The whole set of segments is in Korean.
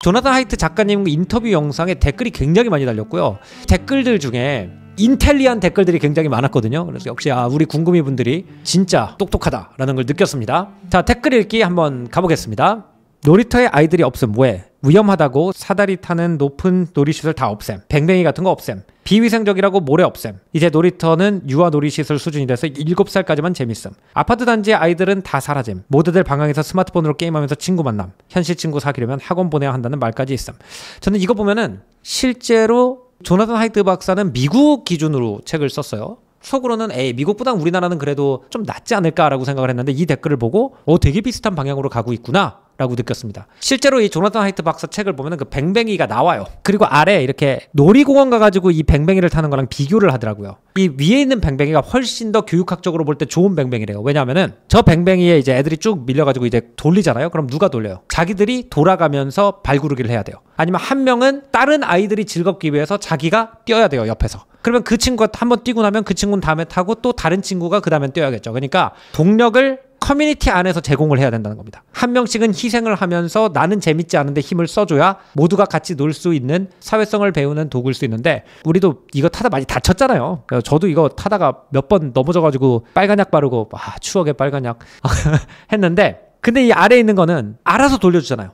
조나단 하이트 작가님 인터뷰 영상에 댓글이 굉장히 많이 달렸고요. 댓글들 중에 인텔리한 댓글들이 굉장히 많았거든요. 그래서 역시 아, 우리 궁금이 분들이 진짜 똑똑하다라는 걸 느꼈습니다. 자, 댓글 읽기 한번 가보겠습니다. 놀이터에 아이들이 없음 왜? 위험하다고 사다리 타는 높은 놀이시설 다 없앰 뱅뱅이 같은 거 없앰 비위생적이라고 모래 없앰 이제 놀이터는 유아 놀이시설 수준이 돼서 7살까지만 재밌음 아파트 단지의 아이들은 다 사라짐 모두들 방향에서 스마트폰으로 게임하면서 친구 만남 현실 친구 사귀려면 학원 보내야 한다는 말까지 있음 저는 이거 보면은 실제로 조나단 하이트 박사는 미국 기준으로 책을 썼어요 속으로는 에이 미국보다 우리나라는 그래도 좀 낫지 않을까라고 생각을 했는데 이 댓글을 보고 어 되게 비슷한 방향으로 가고 있구나 라고 느꼈습니다. 실제로 이 조나단 하이트 박사 책을 보면 그 뱅뱅이가 나와요. 그리고 아래 이렇게 놀이공원 가가지고 이 뱅뱅이를 타는 거랑 비교를 하더라고요. 이 위에 있는 뱅뱅이가 훨씬 더 교육학적으로 볼 때 좋은 뱅뱅이래요. 왜냐하면은 저 뱅뱅이에 이제 애들이 쭉 밀려가지고 이제 돌리잖아요. 그럼 누가 돌려요? 자기들이 돌아가면서 발구르기를 해야 돼요. 아니면 한 명은 다른 아이들이 즐겁기 위해서 자기가 뛰어야 돼요. 옆에서. 그러면 그 친구가 한 번 뛰고 나면 그 친구는 다음에 타고 또 다른 친구가 그 다음에 뛰어야겠죠. 그러니까 동력을 커뮤니티 안에서 제공을 해야 된다는 겁니다. 한 명씩은 희생을 하면서 나는 재밌지 않은데 힘을 써줘야 모두가 같이 놀 수 있는 사회성을 배우는 도구일 수 있는데 우리도 이거 타다 많이 다쳤잖아요. 저도 이거 타다가 몇 번 넘어져가지고 빨간 약 바르고 아 추억의 빨간 약 했는데 근데 이 아래에 있는 거는 알아서 돌려주잖아요.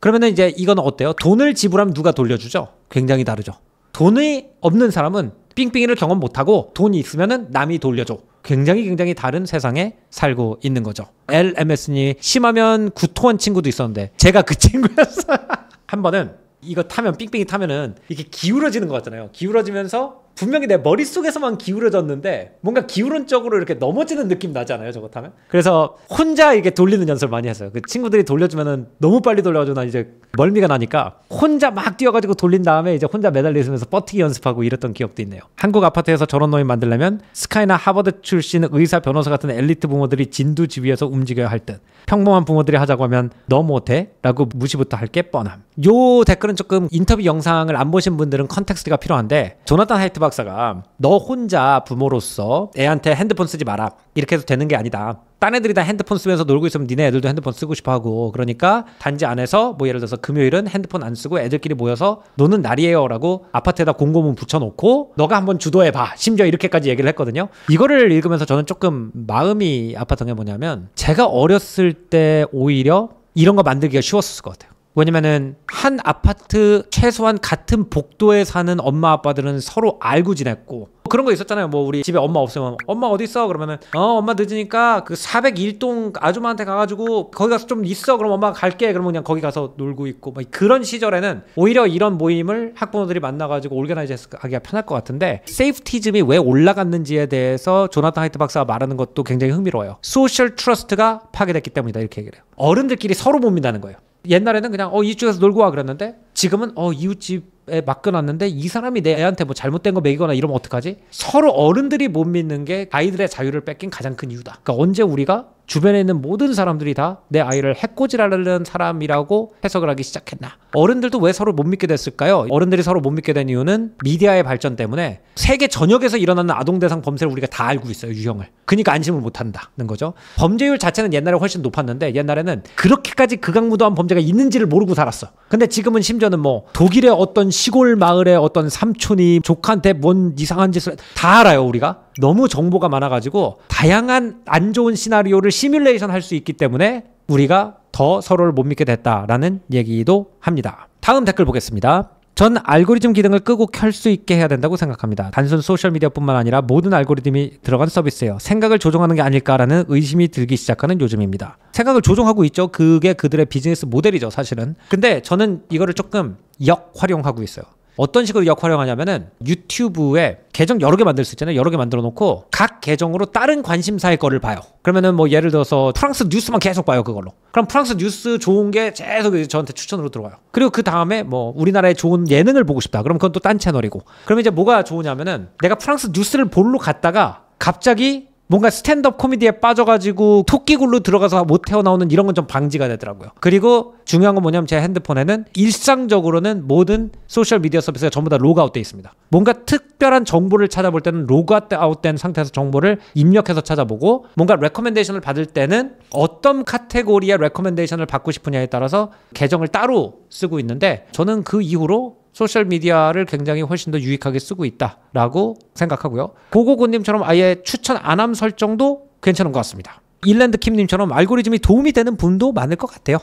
그러면은 이제 이건 어때요? 돈을 지불하면 누가 돌려주죠? 굉장히 다르죠. 돈이 없는 사람은 삥삥이를 경험 못하고 돈이 있으면은 남이 돌려줘. 굉장히 굉장히 다른 세상에 살고 있는 거죠. LMS니 심하면 구토한 친구도 있었는데 제가 그 친구였어요. 한 번은 이거 타면 삥삥이 타면은 이렇게 기울어지는 것 같잖아요. 기울어지면서 분명히 내 머릿속에서만 기울어졌는데 뭔가 기울은 쪽으로 이렇게 넘어지는 느낌 나잖아요 저거 타면 그래서 혼자 이렇게 돌리는 연습을 많이 했어요 그 친구들이 돌려주면은 너무 빨리 돌려가지고 난 이제 멀미가 나니까 혼자 막 뛰어가지고 돌린 다음에 이제 혼자 매달려 있으면서 버티기 연습하고 이랬던 기억도 있네요 한국 아파트에서 저런 노인 만들려면 스카이나 하버드 출신 의사 변호사 같은 엘리트 부모들이 진두 지휘해서 움직여야 할 듯 평범한 부모들이 하자고 하면 너 못해? 라고 무시부터 할 게 뻔함 요 댓글은 조금 인터뷰 영상을 안 보신 분들은 컨텍스트가 필요한데 조나단 하이트바 박사가 너 혼자 부모로서 애한테 핸드폰 쓰지 마라 이렇게 해도 되는 게 아니다. 딴 애들이 다 핸드폰 쓰면서 놀고 있으면 니네 애들도 핸드폰 쓰고 싶어 하고 그러니까 단지 안에서 뭐 예를 들어서 금요일은 핸드폰 안 쓰고 애들끼리 모여서 노는 날이에요라고 아파트에다 공고문 붙여놓고 너가 한번 주도해 봐 심지어 이렇게까지 얘기를 했거든요 이거를 읽으면서 저는 조금 마음이 아팠던 게 뭐냐면 제가 어렸을 때 오히려 이런 거 만들기가 쉬웠을 것 같아요 왜냐면은 한 아파트 최소한 같은 복도에 사는 엄마 아빠들은 서로 알고 지냈고 그런 거 있었잖아요 뭐 우리 집에 엄마 없으면 엄마 어디 있어 그러면은 어 엄마 늦으니까 그 401동 아줌마한테 가가지고 거기 가서 좀 있어 그럼 엄마 갈게 그러면 그냥 거기 가서 놀고 있고 막 뭐 그런 시절에는 오히려 이런 모임을 학부모들이 만나가지고 올게나이즈 하기가 편할 것 같은데 세이프티즘이 왜 올라갔는지에 대해서 조나탄 하이트 박사가 말하는 것도 굉장히 흥미로워요 소셜 트러스트가 파괴됐기 때문이다 이렇게 얘기를 해요 어른들끼리 서로 못 믿는 다 거예요 옛날에는 그냥 어이쪽에서 놀고 와 그랬는데 지금은 어 이웃집에 맡겨놨는데 이 사람이 내 애한테 뭐 잘못된 거 먹이거나 이러면 어떡하지? 서로 어른들이 못 믿는 게 아이들의 자유를 뺏긴 가장 큰 이유다. 그러니까 언제 우리가 주변에 있는 모든 사람들이 다 내 아이를 해코지라는 사람이라고 해석을 하기 시작했나? 어른들도 왜 서로 못 믿게 됐을까요? 어른들이 서로 못 믿게 된 이유는 미디어의 발전 때문에 세계 전역에서 일어나는 아동 대상 범죄를 우리가 다 알고 있어요, 유형을. 그러니까 안심을 못 한다는 거죠. 범죄율 자체는 옛날에 훨씬 높았는데 옛날에는 그렇게까지 극악무도한 범죄가 있는지를 모르고 살았어. 근데 지금은 심지어는 뭐 독일의 어떤 시골 마을의 어떤 삼촌이 조카한테 뭔 이상한 짓을 다 알아요, 우리가. 너무 정보가 많아가지고 다양한 안 좋은 시나리오를 시뮬레이션 할 수 있기 때문에 우리가 더 서로를 못 믿게 됐다라는 얘기도 합니다. 다음 댓글 보겠습니다. 전 알고리즘 기능을 끄고 켤 수 있게 해야 된다고 생각합니다. 단순 소셜미디어뿐만 아니라 모든 알고리즘이 들어간 서비스예요. 생각을 조종하는 게 아닐까라는 의심이 들기 시작하는 요즘입니다. 생각을 조종하고 있죠. 그게 그들의 비즈니스 모델이죠, 사실은. 근데 저는 이거를 조금 역활용하고 있어요. 어떤 식으로 역활용하냐면은 유튜브에 계정 여러 개 만들 수 있잖아요. 여러 개 만들어 놓고 각 계정으로 다른 관심사의 거를 봐요. 그러면은 뭐 예를 들어서 프랑스 뉴스만 계속 봐요. 그걸로. 그럼 프랑스 뉴스 좋은 게 계속 저한테 추천으로 들어와요. 그리고 그 다음에 뭐 우리나라의 좋은 예능을 보고 싶다. 그럼 그건 또 딴 채널이고. 그러면 이제 뭐가 좋으냐면은 내가 프랑스 뉴스를 볼로 갔다가 갑자기 뭔가 스탠드업 코미디에 빠져가지고 토끼굴로 들어가서 못 헤어나오는 이런 건 좀 방지가 되더라고요. 그리고 중요한 건 뭐냐면 제 핸드폰에는 일상적으로는 모든 소셜 미디어 서비스가 전부 다 로그아웃돼 있습니다. 뭔가 특별한 정보를 찾아볼 때는 로그아웃된 상태에서 정보를 입력해서 찾아보고 뭔가 레코멘데이션을 받을 때는 어떤 카테고리의 레코멘데이션을 받고 싶으냐에 따라서 계정을 따로 쓰고 있는데 저는 그 이후로 소셜미디어를 굉장히 훨씬 더 유익하게 쓰고 있다라고 생각하고요. 고고군님처럼 아예 추천 안함 설정도 괜찮은 것 같습니다. 일랜드 킴님처럼 알고리즘이 도움이 되는 분도 많을 것 같아요.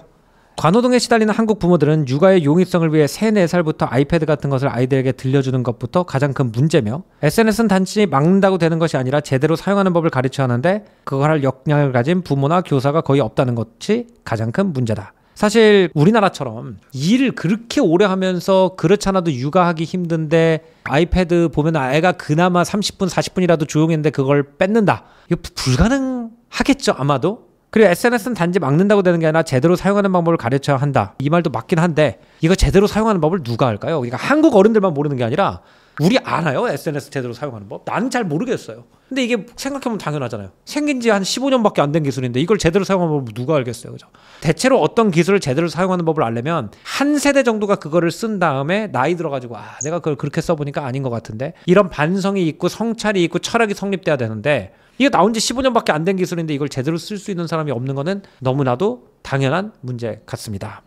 관호동에 시달리는 한국 부모들은 육아의 용이성을 위해 3, 4살부터 아이패드 같은 것을 아이들에게 들려주는 것부터 가장 큰 문제며 SNS는 단지 막는다고 되는 것이 아니라 제대로 사용하는 법을 가르쳐야 하는데 그걸 할 역량을 가진 부모나 교사가 거의 없다는 것이 가장 큰 문제다. 사실 우리나라처럼 일을 그렇게 오래 하면서 그렇잖아도 육아하기 힘든데 아이패드 보면 아이가 그나마 30분, 40분이라도 조용했는데 그걸 뺏는다. 이거 불가능하겠죠, 아마도? 그리고 SNS는 단지 막는다고 되는 게 아니라 제대로 사용하는 방법을 가르쳐야 한다. 이 말도 맞긴 한데 이거 제대로 사용하는 법을 누가 할까요? 그러니까 한국 어른들만 모르는 게 아니라 우리 알아요? SNS 제대로 사용하는 법? 나는 잘 모르겠어요. 근데 이게 생각해보면 당연하잖아요. 생긴 지 한 15년밖에 안 된 기술인데 이걸 제대로 사용하는 법을 누가 알겠어요. 그죠? 대체로 어떤 기술을 제대로 사용하는 법을 알려면 한 세대 정도가 그거를 쓴 다음에 나이 들어가지고 아, 내가 그걸 그렇게 써보니까 아닌 것 같은데 이런 반성이 있고 성찰이 있고 철학이 성립돼야 되는데 이게 나온 지 15년밖에 안 된 기술인데 이걸 제대로 쓸 수 있는 사람이 없는 거는 너무나도 당연한 문제 같습니다.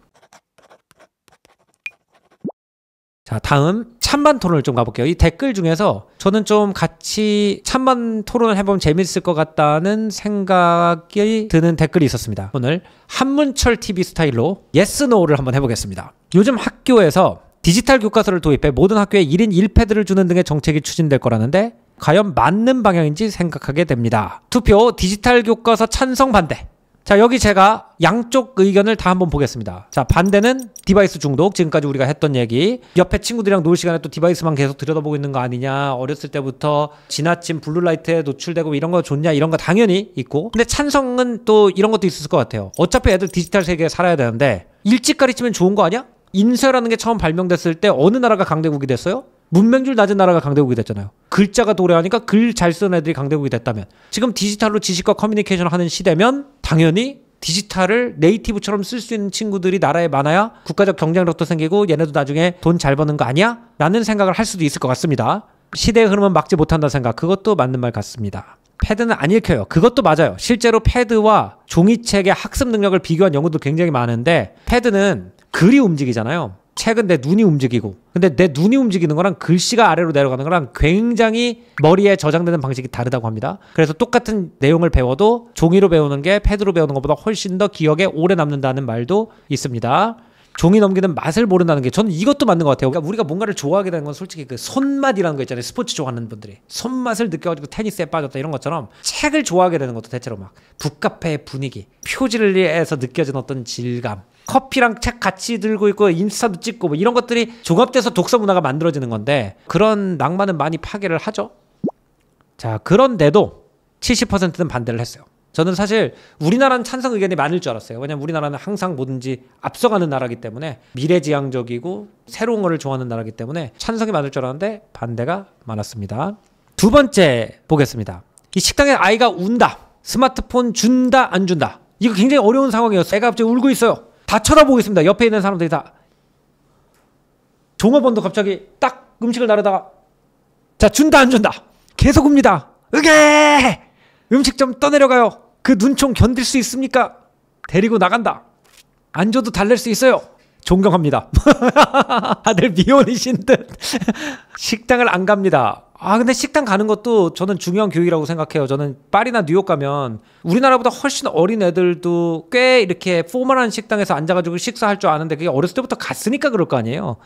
자, 다음 찬반 토론을 좀 가볼게요. 이 댓글 중에서 저는 좀 같이 찬반 토론을 해보면 재밌을 것 같다는 생각이 드는 댓글이 있었습니다. 오늘 한문철 TV 스타일로 예스 yes, 노를 한번 해보겠습니다. 요즘 학교에서 디지털 교과서를 도입해 모든 학교에 1인 1패드를 주는 등의 정책이 추진될 거라는데 과연 맞는 방향인지 생각하게 됩니다. 투표 디지털 교과서 찬성 반대. 자 여기 제가 양쪽 의견을 다 한번 보겠습니다 자 반대는 디바이스 중독 지금까지 우리가 했던 얘기 옆에 친구들이랑 놀 시간에 또 디바이스만 계속 들여다보고 있는 거 아니냐 어렸을 때부터 지나친 블루라이트에 노출되고 이런 거 좋냐 이런 거 당연히 있고 근데 찬성은 또 이런 것도 있을 것 같아요 어차피 애들 디지털 세계에 살아야 되는데 일찍 가르치면 좋은 거 아니야? 인쇄라는 게 처음 발명됐을 때 어느 나라가 강대국이 됐어요? 문맹줄 낮은 나라가 강대국이 됐잖아요. 글자가 도래하니까 글 잘 쓰는 애들이 강대국이 됐다면 지금 디지털로 지식과 커뮤니케이션을 하는 시대면 당연히 디지털을 네이티브처럼 쓸 수 있는 친구들이 나라에 많아야 국가적 경쟁력도 생기고 얘네도 나중에 돈 잘 버는 거 아니야? 라는 생각을 할 수도 있을 것 같습니다. 시대의 흐름은 막지 못한다 생각 그것도 맞는 말 같습니다. 패드는 안 읽혀요. 그것도 맞아요. 실제로 패드와 종이책의 학습 능력을 비교한 연구도 굉장히 많은데 패드는 글이 움직이잖아요. 책은 내 눈이 움직이고 근데 내 눈이 움직이는 거랑 글씨가 아래로 내려가는 거랑 굉장히 머리에 저장되는 방식이 다르다고 합니다. 그래서 똑같은 내용을 배워도 종이로 배우는 게 패드로 배우는 것보다 훨씬 더 기억에 오래 남는다는 말도 있습니다. 종이 넘기는 맛을 모른다는 게 저는 이것도 맞는 것 같아요. 그러니까 우리가 뭔가를 좋아하게 되는 건 솔직히 그 손맛이라는 거 있잖아요. 스포츠 좋아하는 분들이 손맛을 느껴가지고 테니스에 빠졌다 이런 것처럼 책을 좋아하게 되는 것도 대체로 막 북카페의 분위기, 표지를 위 해서 느껴진 어떤 질감 커피랑 책 같이 들고 있고 인스타도 찍고 뭐 이런 것들이 종합돼서 독서 문화가 만들어지는 건데 그런 낭만은 많이 파괴를 하죠. 자, 그런데도 70%는 반대를 했어요. 저는 사실 우리나라는 찬성 의견이 많을 줄 알았어요. 왜냐면 우리나라는 항상 뭐든지 앞서가는 나라기 때문에 미래지향적이고 새로운 거를 좋아하는 나라기 때문에 찬성이 많을 줄 알았는데 반대가 많았습니다. 두 번째 보겠습니다. 이 식당에 아이가 운다. 스마트폰 준다 안 준다. 이거 굉장히 어려운 상황이었어요. 애가 갑자기 울고 있어요. 다 쳐다보고 있습니다. 옆에 있는 사람들이 다. 종업원도 갑자기 딱 음식을 나르다가 자 준다 안 준다 계속 옵니다. 으게 음식 좀 떠내려가요. 그 눈총 견딜 수 있습니까? 데리고 나간다. 안 줘도 달랠 수 있어요. 존경합니다. 아들 미혼이신 듯 식당을 안 갑니다. 아 근데 식당 가는 것도 저는 중요한 교육이라고 생각해요. 저는 파리나 뉴욕 가면 우리나라보다 훨씬 어린 애들도 꽤 이렇게 포멀한 식당에서 앉아가지고 식사할 줄 아는데 그게 어렸을 때부터 갔으니까 그럴 거 아니에요.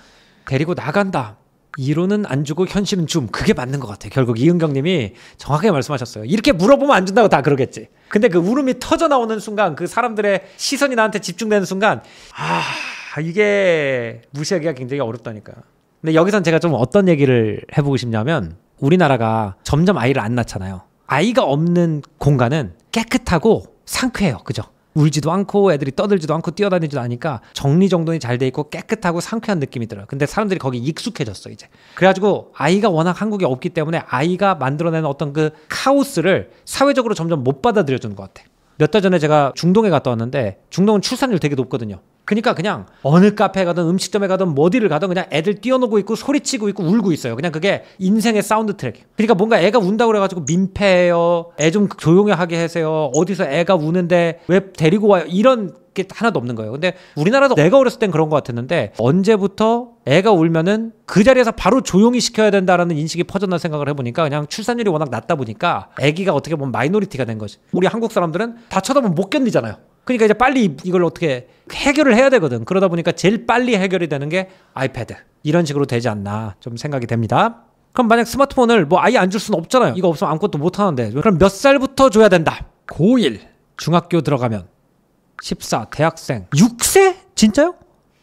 데리고 나간다. 이론은 안 주고 현실은 줌. 그게 맞는 것 같아요. 결국 이은경님이 정확하게 말씀하셨어요. 이렇게 물어보면 안 준다고 다 그러겠지. 근데 그 울음이 터져 나오는 순간 그 사람들의 시선이 나한테 집중되는 순간 아 이게 무시하기가 굉장히 어렵다니까. 요 근데 여기선 제가 좀 어떤 얘기를 해보고 싶냐면 우리나라가 점점 아이를 안 낳잖아요. 아이가 없는 공간은 깨끗하고 상쾌해요. 그죠? 울지도 않고 애들이 떠들지도 않고 뛰어다니지도 않으니까 정리정돈이 잘 돼 있고 깨끗하고 상쾌한 느낌이 들어요. 근데 사람들이 거기 익숙해졌어 이제. 그래가지고 아이가 워낙 한국에 없기 때문에 아이가 만들어내는 어떤 그 카오스를 사회적으로 점점 못 받아들여주는 것 같아. 몇 달 전에 제가 중동에 갔다 왔는데 중동은 출산율 되게 높거든요. 그러니까 그냥 어느 카페 가든 음식점에 가든 어디를 가든 그냥 애들 뛰어노고 있고 소리치고 있고 울고 있어요. 그냥 그게 인생의 사운드 트랙이에요. 그러니까 뭔가 애가 운다고 그래가지고 민폐예요. 애 좀 조용히 하게 하세요. 어디서 애가 우는데 왜 데리고 와요? 이런 게 하나도 없는 거예요. 근데 우리나라도 내가 어렸을 땐 그런 것 같았는데 언제부터 애가 울면은 그 자리에서 바로 조용히 시켜야 된다라는 인식이 퍼졌나 생각을 해보니까 그냥 출산율이 워낙 낮다 보니까 애기가 어떻게 보면 마이너리티가된 거지. 우리 한국 사람들은 다 쳐다보면 못 견디잖아요. 그러니까 이제 빨리 이걸 어떻게 해결을 해야 되거든. 그러다 보니까 제일 빨리 해결이 되는 게 아이패드. 이런 식으로 되지 않나 좀 생각이 됩니다. 그럼 만약 스마트폰을 뭐 아예 안 줄 수는 없잖아요. 이거 없으면 아무것도 못 하는데. 그럼 몇 살부터 줘야 된다? 고1. 중학교 들어가면 14, 대학생 6세? 진짜요?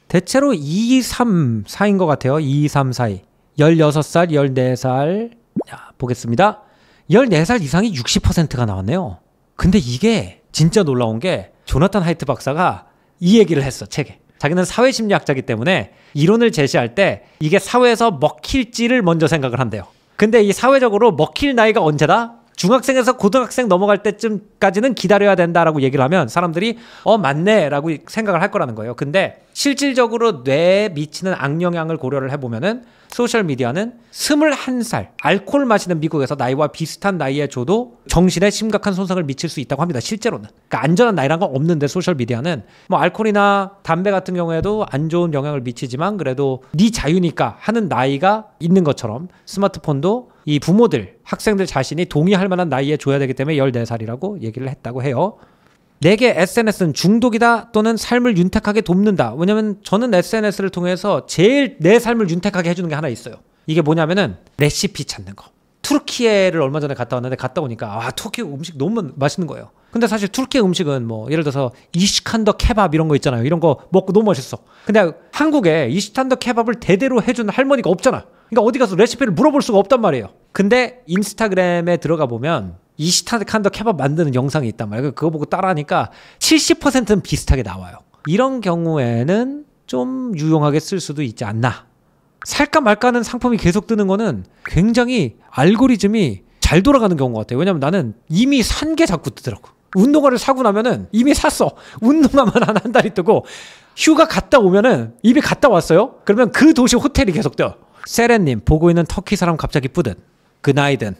대체로 2, 3, 4인 것 같아요. 2, 3, 4, 이 16살, 14살. 자, 보겠습니다. 14살 이상이 60%가 나왔네요. 근데 이게 진짜 놀라운 게 조나탄 하이트 박사가 이 얘기를 했어, 책에. 자기는 사회 심리학자기 때문에 이론을 제시할 때 이게 사회에서 먹힐지를 먼저 생각을 한대요. 근데 이 사회적으로 먹힐 나이가 언제다? 중학생에서 고등학생 넘어갈 때쯤까지는 기다려야 된다라고 얘기를 하면 사람들이 어 맞네라고 생각을 할 거라는 거예요. 근데 실질적으로 뇌에 미치는 악영향을 고려를 해보면은 소셜미디어는 21살 알코올 마시는 미국에서 나이와 비슷한 나이에 줘도 정신에 심각한 손상을 미칠 수 있다고 합니다. 실제로는. 그러니까 안전한 나이란 건 없는데 소셜미디어는 뭐 알코올이나 담배 같은 경우에도 안 좋은 영향을 미치지만 그래도 네 자유니까 하는 나이가 있는 것처럼 스마트폰도 이 부모들, 학생들 자신이 동의할 만한 나이에 줘야 되기 때문에 14살이라고 얘기를 했다고 해요. 내게 SNS는 중독이다 또는 삶을 윤택하게 돕는다. 왜냐면 저는 SNS를 통해서 제일 내 삶을 윤택하게 해주는 게 하나 있어요. 이게 뭐냐면은 레시피 찾는 거. 투르키에를 얼마 전에 갔다 왔는데 갔다 오니까 아 터키 음식 너무 맛있는 거예요. 근데 사실 투르키 음식은 뭐 예를 들어서 이시칸더 케밥 이런 거 있잖아요. 이런 거 먹고 너무 맛있어. 근데 한국에 이시칸더 케밥을 대대로 해주는 할머니가 없잖아. 그러니까 어디 가서 레시피를 물어볼 수가 없단 말이에요. 근데 인스타그램에 들어가 보면 이시탄 칸더 케밥 만드는 영상이 있단 말이에요. 그거 보고 따라하니까 70%는 비슷하게 나와요. 이런 경우에는 좀 유용하게 쓸 수도 있지 않나. 살까 말까 하는 상품이 계속 뜨는 거는 굉장히 알고리즘이 잘 돌아가는 경우 같아요. 왜냐면 나는 이미 산 게 자꾸 뜨더라고. 운동화를 사고 나면은 이미 샀어. 운동화만 한한 달이 뜨고 휴가 갔다 오면은 이미 갔다 왔어요. 그러면 그 도시 호텔이 계속 떠. 요 세렌님 보고 있는 터키 사람 갑자기 뿌듯. 그 나이든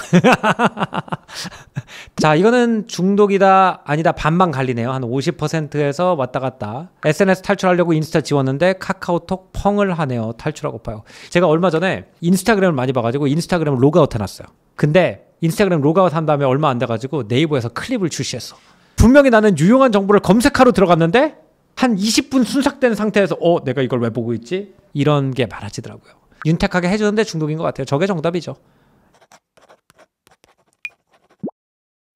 자, 이거는 중독이다 아니다 반반 갈리네요. 한 50%에서 왔다 갔다. SNS 탈출하려고 인스타 지웠는데 카카오톡 펑을 하네요. 탈출하고 봐요. 제가 얼마 전에 인스타그램을 많이 봐가지고 인스타그램 로그아웃 해놨어요. 근데 인스타그램 로그아웃 한 다음에 얼마 안 돼가지고 네이버에서 클립을 출시했어. 분명히 나는 유용한 정보를 검색하러 들어갔는데 한 20분 순삭된 상태에서 어 내가 이걸 왜 보고 있지? 이런 게 많아지더라고요. 윤택하게 해주는데 중독인 것 같아요. 저게 정답이죠.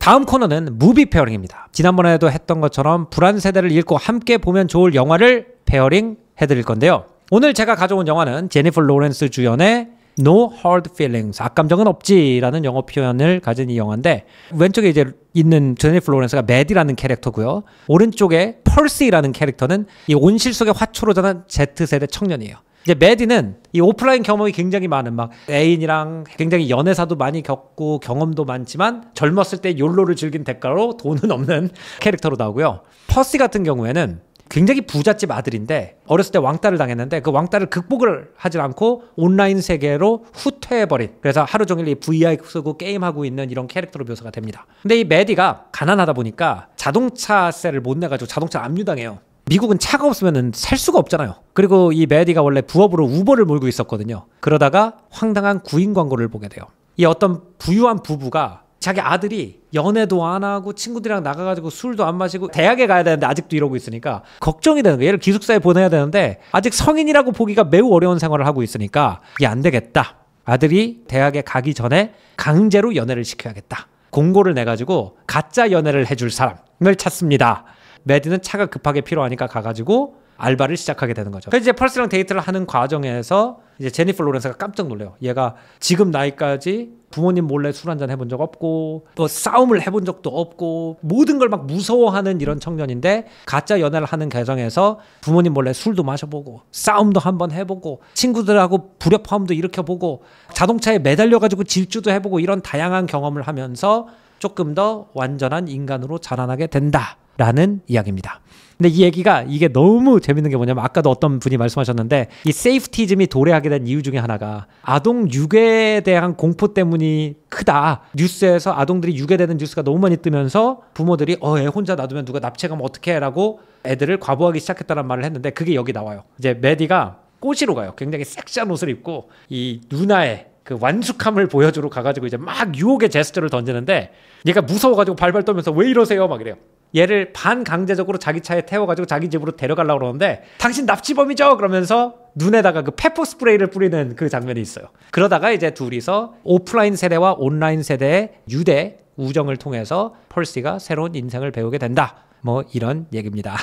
다음 코너는 무비 페어링입니다. 지난번에도 했던 것처럼 불안 세대를 읽고 함께 보면 좋을 영화를 페어링 해드릴 건데요. 오늘 제가 가져온 영화는 제니퍼 로렌스 주연의 No Hard Feelings, 악감정은 없지라는 영어 표현을 가진 이 영화인데 왼쪽에 이제 있는 제니프 로렌스가 매디라는 캐릭터고요. 오른쪽에 펄스이라는 캐릭터는 이 온실 속의 화초로 자란 Z세대 청년이에요. 이제 메디는 이 오프라인 경험이 굉장히 많은 막 애인이랑 굉장히 연애사도 많이 겪고 경험도 많지만 젊었을 때 욜로를 즐긴 대가로 돈은 없는 캐릭터로 나오고요. 퍼시 같은 경우에는 굉장히 부잣집 아들인데 어렸을 때 왕따를 당했는데 그 왕따를 극복을 하질 않고 온라인 세계로 후퇴해버린 그래서 하루 종일 이 VR 쓰고 게임하고 있는 이런 캐릭터로 묘사가 됩니다. 근데 이 메디가 가난하다 보니까 자동차세를 못 내가지고 자동차 압류당해요. 미국은 차가 없으면 살 수가 없잖아요. 그리고 이 메디가 원래 부업으로 우버를 몰고 있었거든요. 그러다가 황당한 구인 광고를 보게 돼요. 이 어떤 부유한 부부가 자기 아들이 연애도 안 하고 친구들이랑 나가가지고 술도 안 마시고 대학에 가야 되는데 아직도 이러고 있으니까 걱정이 되는 거예요. 얘를 기숙사에 보내야 되는데 아직 성인이라고 보기가 매우 어려운 생활을 하고 있으니까 이게 안 되겠다. 아들이 대학에 가기 전에 강제로 연애를 시켜야겠다. 공고를 내가지고 가짜 연애를 해줄 사람을 찾습니다. 메디는 차가 급하게 필요하니까 가가지고 알바를 시작하게 되는 거죠. 그래서 이제 펄스랑 데이트를 하는 과정에서 이제 제니퍼 로렌스가 깜짝 놀래요. 얘가 지금 나이까지 부모님 몰래 술 한 잔 해본 적 없고 또 싸움을 해본 적도 없고 모든 걸 막 무서워하는 이런 청년인데 가짜 연애를 하는 과정에서 부모님 몰래 술도 마셔보고 싸움도 한번 해보고 친구들하고 불협화음도 일으켜보고 자동차에 매달려가지고 질주도 해보고 이런 다양한 경험을 하면서 조금 더 완전한 인간으로 자라나게 된다. 라는 이야기입니다. 근데 이 얘기가 이게 너무 재밌는 게 뭐냐면 아까도 어떤 분이 말씀하셨는데 이 세이프티즘이 도래하게 된 이유 중에 하나가 아동 유괴에 대한 공포 때문이 크다. 뉴스에서 아동들이 유괴되는 뉴스가 너무 많이 뜨면서 부모들이 어, 애 혼자 놔두면 누가 납치하면 어떻게 해? 라고 애들을 과부하기 시작했다는 말을 했는데 그게 여기 나와요. 이제 메디가 꼬시로 가요. 굉장히 섹시한 옷을 입고 이 누나의 그 완숙함을 보여주러 가가지고 이제 막 유혹의 제스처를 던지는데 얘가 무서워가지고 발발 떠면서왜 이러세요 막 이래요. 얘를 반강제적으로 자기 차에 태워가지고 자기 집으로 데려가려고 그러는데 당신 납치범이죠 그러면서 눈에다가 그 페퍼 스프레이를 뿌리는 그 장면이 있어요 그러다가 이제 둘이서 오프라인 세대와 온라인 세대의 유대 우정을 통해서 펄시가 새로운 인생을 배우게 된다 뭐 이런 얘기입니다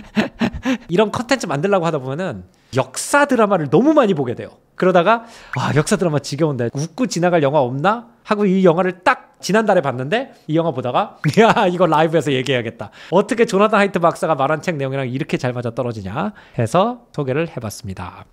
이런 컨텐츠 만들려고 하다 보면은 역사 드라마를 너무 많이 보게 돼요 그러다가 와 아, 역사 드라마 지겨운데 웃고 지나갈 영화 없나 하고 이 영화를 딱 지난달에 봤는데 이 영화 보다가 야 이거 라이브에서 얘기해야겠다 어떻게 조나단 하이트 박사가 말한 책 내용이랑 이렇게 잘 맞아 떨어지냐 해서 소개를 해봤습니다.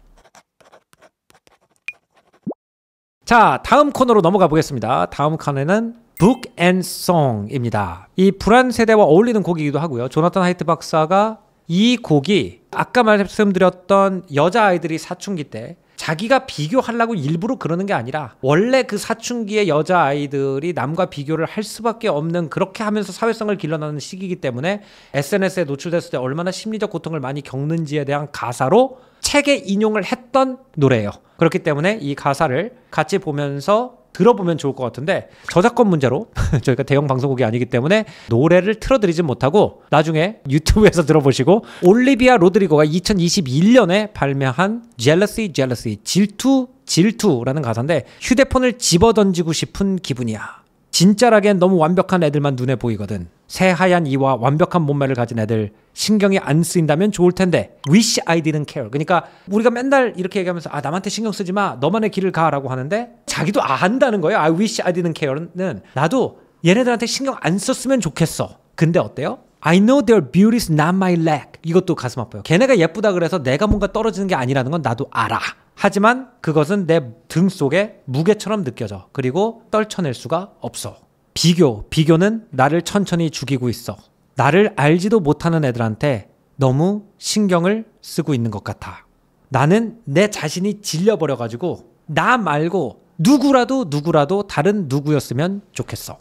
자 다음 코너로 넘어가 보겠습니다. 다음 칸에는북앤 송입니다. 이 불안 세대와 어울리는 곡이기도 하고요. 조나단 하이트 박사가 이 곡이 아까 말씀드렸던 여자아이들이 사춘기 때 자기가 비교하려고 일부러 그러는 게 아니라 원래 그 사춘기의 여자 아이들이 남과 비교를 할 수밖에 없는 그렇게 하면서 사회성을 길러나는 시기이기 때문에 SNS에 노출됐을 때 얼마나 심리적 고통을 많이 겪는지에 대한 가사로 책에 인용을 했던 노래예요. 그렇기 때문에 이 가사를 같이 보면서 들어보면 좋을 것 같은데 저작권 문제로 저희가 대형 방송국이 아니기 때문에 노래를 틀어드리진 못하고 나중에 유튜브에서 들어보시고 올리비아 로드리고가 2021년에 발매한 Jealousy Jealousy 질투 질투라는 가사인데 휴대폰을 집어던지고 싶은 기분이야. 진짜라기엔 너무 완벽한 애들만 눈에 보이거든. 새하얀 이와 완벽한 몸매를 가진 애들 신경이 안 쓰인다면 좋을 텐데 wish I didn't care 그러니까 우리가 맨날 이렇게 얘기하면서 아 남한테 신경 쓰지 마 너만의 길을 가라고 하는데 자기도 아 한다는 거예요 I wish I didn't care는 나도 얘네들한테 신경 안 썼으면 좋겠어 근데 어때요? I know their beauty is not my lack. 이것도 가슴 아파요. 걔네가 예쁘다 그래서 내가 뭔가 떨어지는 게 아니라는 건 나도 알아. 하지만 그것은 내 등 속에 무게처럼 느껴져. 그리고 떨쳐낼 수가 없어. 비교. 비교는 나를 천천히 죽이고 있어. 나를 알지도 못하는 애들한테 너무 신경을 쓰고 있는 것 같아. 나는 내 자신이 질려버려가지고 나 말고 누구라도 누구라도 다른 누구였으면 좋겠어.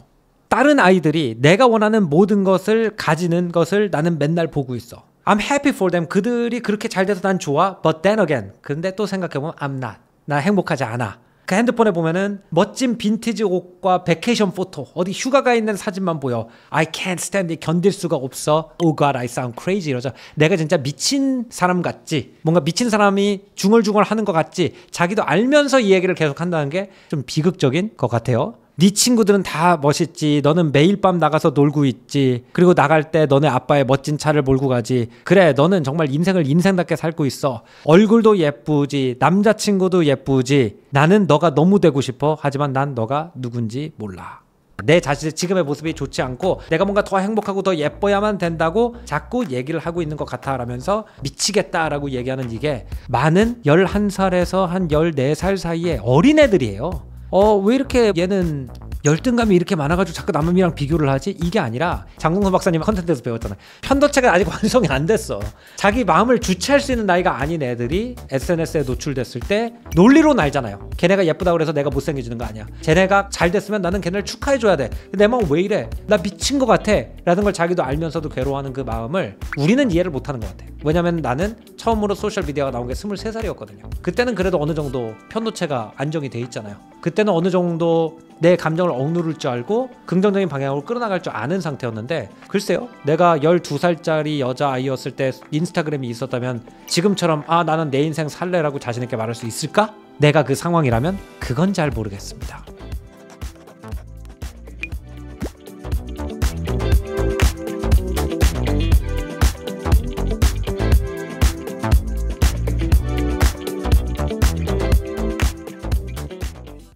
다른 아이들이 내가 원하는 모든 것을 가지는 것을 나는 맨날 보고 있어. I'm happy for them. 그들이 그렇게 잘 돼서 난 좋아. But then again. 근데 또 생각해보면 I'm not. 나 행복하지 않아. 그 핸드폰에 보면은 멋진 빈티지 옷과 베케이션 포토 어디 휴가가 있는 사진만 보여 I can't stand it 견딜 수가 없어 Oh God I sound crazy 이러죠 내가 진짜 미친 사람 같지 뭔가 미친 사람이 중얼중얼 하는 것 같지 자기도 알면서 이 얘기를 계속 한다는 게 좀 비극적인 것 같아요 네 친구들은 다 멋있지. 너는 매일 밤 나가서 놀고 있지. 그리고 나갈 때 너네 아빠의 멋진 차를 몰고 가지. 그래, 너는 정말 인생을 인생답게 살고 있어. 얼굴도 예쁘지. 남자친구도 예쁘지. 나는 너가 너무 되고 싶어. 하지만 난 너가 누군지 몰라. 내 자신의 지금의 모습이 좋지 않고 내가 뭔가 더 행복하고 더 예뻐야만 된다고 자꾸 얘기를 하고 있는 것 같아 라면서 미치겠다라고 얘기하는 이게 많은 11살에서 한 14살 사이의 어린애들이에요. 어왜 이렇게 얘는 열등감이 이렇게 많아가지고 자꾸 남음이랑 비교를 하지? 이게 아니라 장동선 박사님 컨텐츠에서 배웠잖아요. 편도체가 아직 완성이 안 됐어. 자기 마음을 주체할 수 있는 나이가 아닌 애들이 SNS에 노출됐을 때 논리로 날잖아요. 걔네가 예쁘다고 해서 내가 못생겨지는 거 아니야. 쟤네가 잘 됐으면 나는 걔네를 축하해줘야 돼. 내 마음 왜 이래? 나 미친 것 같아. 라는 걸 자기도 알면서도 괴로워하는 그 마음을 우리는 이해를 못하는 것 같아. 왜냐면 나는 처음으로 소셜 미디어가 나온 게 23살이었거든요. 그때는 그래도 어느 정도 편도체가 안정이 돼 있잖아요. 그때는 어느 정도 내 감정을 억누를 줄 알고 긍정적인 방향으로 끌어나갈 줄 아는 상태였는데 글쎄요. 내가 12살짜리 여자아이였을 때 인스타그램이 있었다면 지금처럼 아 나는 내 인생 살래라고 자신 있게 말할 수 있을까? 내가 그 상황이라면 그건 잘 모르겠습니다.